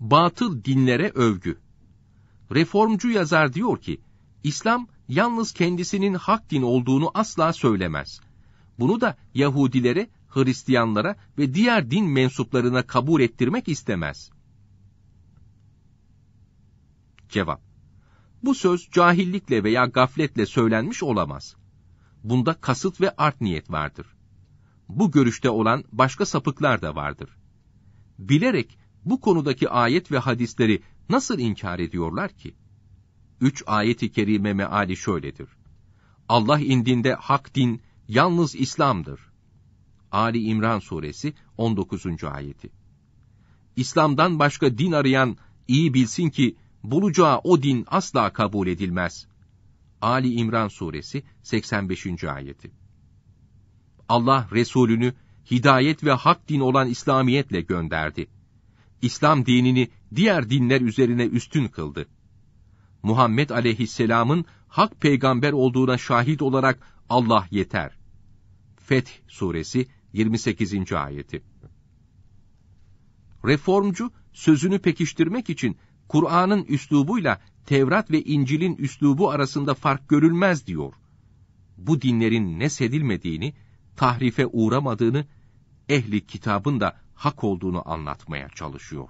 batıl dinlere övgü. Reformcu yazar diyor ki, İslam yalnız kendisinin hak din olduğunu asla söylemez. Bunu da Yahudilere, Hristiyanlara ve diğer din mensuplarına kabul ettirmek istemez. Cevap Bu söz cahillikle veya gafletle söylenmiş olamaz. Bunda kasıt ve art niyet vardır. Bu görüşte olan başka sapıklar da vardır. Bilerek bu konudaki ayet ve hadisleri nasıl inkar ediyorlar ki? Üç ayeti kerime meali şöyledir. Allah indinde hak din yalnız İslam'dır. Ali İmran suresi 19. ayeti. İslam'dan başka din arayan iyi bilsin ki bulacağı o din asla kabul edilmez. Ali İmran suresi 85. ayeti. Allah Resulünü hidayet ve hak din olan İslamiyetle gönderdi. İslam dinini diğer dinler üzerine üstün kıldı. Muhammed aleyhisselamın hak peygamber olduğuna şahit olarak Allah yeter. Feth suresi 28. ayeti. Reformcu sözünü pekiştirmek için Kur'an'ın üslubuyla Tevrat ve İncil'in üslubu arasında fark görülmez diyor. Bu dinlerin ne sedilmediğini, tahrife uğramadığını ehli kitabın da hak olduğunu anlatmaya çalışıyor.